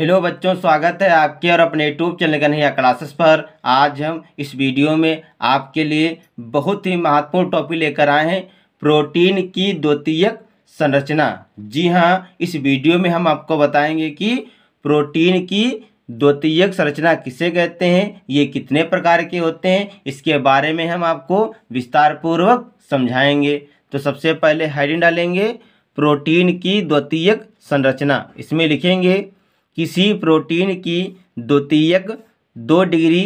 hello बच्चों स्वागत है आपके और अपने यूट्यूब चैनल कन्हैया क्लासेस पर आज हम इस वीडियो में आपके लिए बहुत ही महत्वपूर्ण टॉपिक लेकर आए हैं प्रोटीन की द्वितीयक संरचना जी हाँ इस वीडियो में हम आपको बताएंगे कि प्रोटीन की द्वितीयक संरचना किसे कहते हैं ये कितने प्रकार के होते हैं इसके बारे में हम आपको विस्तारपूर्वक समझाएँगे तो सबसे पहले हाइडिंग डालेंगे प्रोटीन की द्वितीयक संरचना इसमें लिखेंगे किसी प्रोटीन की द्वितीयक दो डिग्री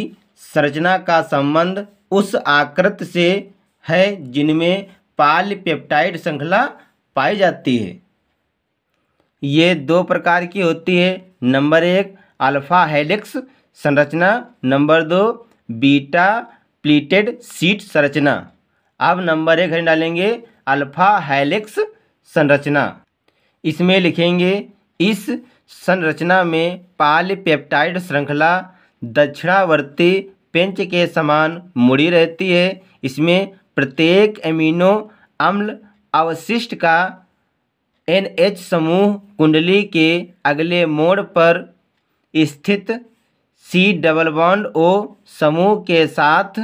संरचना का संबंध उस आकृत से है जिनमें पाल पेप्टाइड श्रृंखला पाई जाती है ये दो प्रकार की होती है नंबर एक अल्फा हेलिक्स संरचना नंबर दो बीटा प्लीटेड सीट संरचना अब नंबर एक हम डालेंगे अल्फा हेलिक्स संरचना इसमें लिखेंगे इस संरचना में पेप्टाइड श्रृंखला दक्षिणावर्ती पेंच के समान मुड़ी रहती है इसमें प्रत्येक एमिनो अम्ल अवशिष्ट का एन एच समूह कुंडली के अगले मोड़ पर स्थित सी डबल बॉन्ड ओ समूह के साथ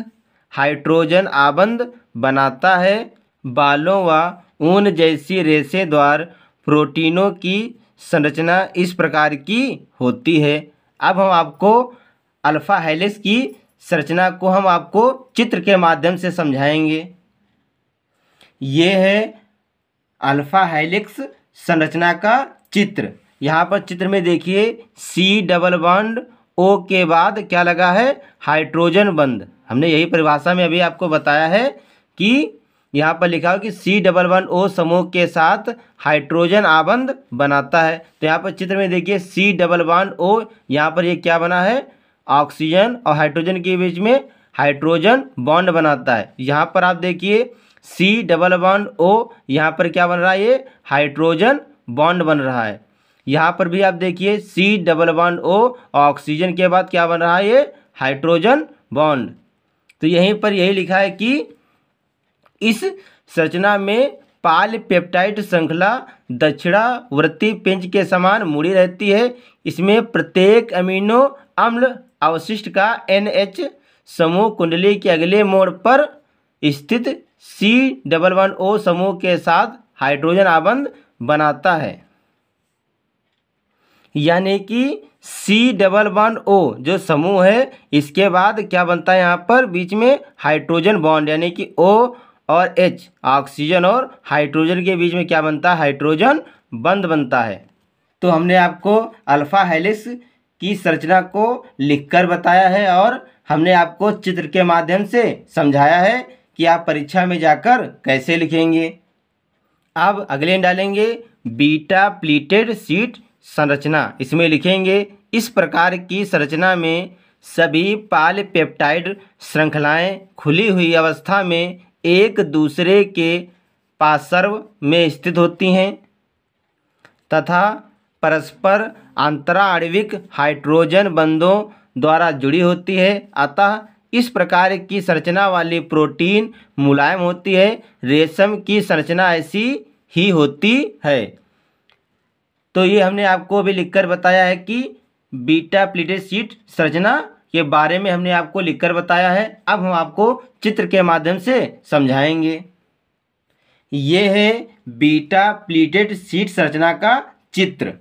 हाइड्रोजन आबंध बनाता है बालों व ऊन जैसी द्वार प्रोटीनों की संरचना इस प्रकार की होती है अब हम आपको अल्फ़ा हेलिक्स की संरचना को हम आपको चित्र के माध्यम से समझाएंगे ये है अल्फ़ा हेलिक्स संरचना का चित्र यहाँ पर चित्र में देखिए सी डबल बॉन्ड ओ के बाद क्या लगा है हाइड्रोजन बंद हमने यही परिभाषा में अभी आपको बताया है कि यहाँ पर लिखा हो कि सी डबल वन ओ समूह के साथ हाइड्रोजन आबंध बनाता है तो यहाँ पर चित्र में देखिए सी डबल वन ओ यहाँ पर ये क्या बना है ऑक्सीजन और हाइड्रोजन के बीच में हाइड्रोजन बॉन्ड बनाता है यहाँ पर आप देखिए सी डबल वन ओ यहाँ पर क्या बन रहा है ये हाइड्रोजन बॉन्ड बन रहा है यहाँ पर भी आप देखिए C double one O oxygen के बाद क्या बन रहा है ये हाइड्रोजन बॉन्ड तो यहीं पर यही लिखा है कि इस संरचना में पाल पेप्टाइड श्रृंखला दक्षिणा वृत्ति पिंज के समान मुड़ी रहती है इसमें प्रत्येक अमीनो अम्ल अवशिष्ट का एन एच समूह कुंडली के अगले मोड़ पर स्थित सी डबल वन ओ समूह के साथ हाइड्रोजन आबंध बनाता है यानी कि सी डबल वन ओ जो समूह है इसके बाद क्या बनता है यहाँ पर बीच में हाइड्रोजन बॉन्ड यानी कि ओ और एच ऑक्सीजन और हाइड्रोजन के बीच में क्या बनता है हाइड्रोजन बंद बनता है तो हमने आपको अल्फ़ा हेलिक्स की संरचना को लिखकर बताया है और हमने आपको चित्र के माध्यम से समझाया है कि आप परीक्षा में जाकर कैसे लिखेंगे अब अगले डालेंगे बीटा प्लीटेड सीट संरचना इसमें लिखेंगे इस प्रकार की संरचना में सभी पाल पेप्टाइड श्रृंखलाएँ खुली हुई अवस्था में एक दूसरे के पार्श्व में स्थित होती हैं तथा परस्पर अंतराणविक हाइड्रोजन बंधों द्वारा जुड़ी होती है अतः इस प्रकार की संरचना वाली प्रोटीन मुलायम होती है रेशम की संरचना ऐसी ही होती है तो ये हमने आपको भी लिखकर बताया है कि बीटा प्लेटेड सीट संरचना के बारे में हमने आपको लिखकर बताया है अब हम आपको चित्र के माध्यम से समझाएंगे ये है बीटा प्लीटेड सीट संरचना का चित्र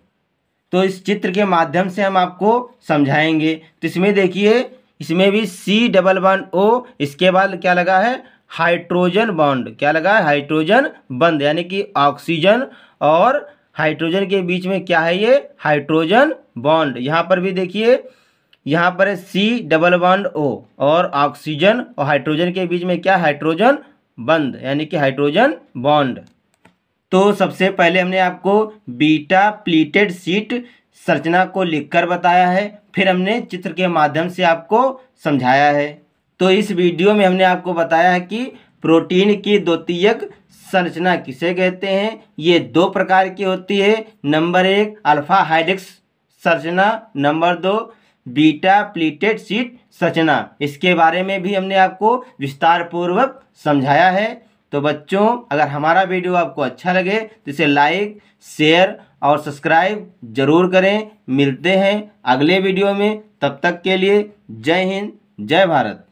तो इस चित्र के माध्यम से हम आपको समझाएंगे तो इसमें देखिए इसमें भी सी डबल वन ओ इसके बाद क्या लगा है हाइड्रोजन बॉन्ड क्या लगा है हाइड्रोजन बंद यानी कि ऑक्सीजन और हाइड्रोजन के बीच में क्या है ये हाइड्रोजन बॉन्ड यहाँ पर भी देखिए यहाँ पर है सी डबल बॉन्ड ओ और ऑक्सीजन और हाइड्रोजन के बीच में क्या हाइड्रोजन बंद यानी कि हाइड्रोजन बॉन्ड तो सबसे पहले हमने आपको बीटा प्लीटेड सीट संरचना को लिखकर बताया है फिर हमने चित्र के माध्यम से आपको समझाया है तो इस वीडियो में हमने आपको बताया है कि प्रोटीन की द्वितीयक संरचना किसे कहते हैं ये दो प्रकार की होती है नंबर एक अल्फा हाइड्रिक्स संरचना नंबर दो बीटा प्लीटेड सीट सचना इसके बारे में भी हमने आपको विस्तार पूर्वक समझाया है तो बच्चों अगर हमारा वीडियो आपको अच्छा लगे तो इसे लाइक शेयर और सब्सक्राइब जरूर करें मिलते हैं अगले वीडियो में तब तक के लिए जय हिंद जय भारत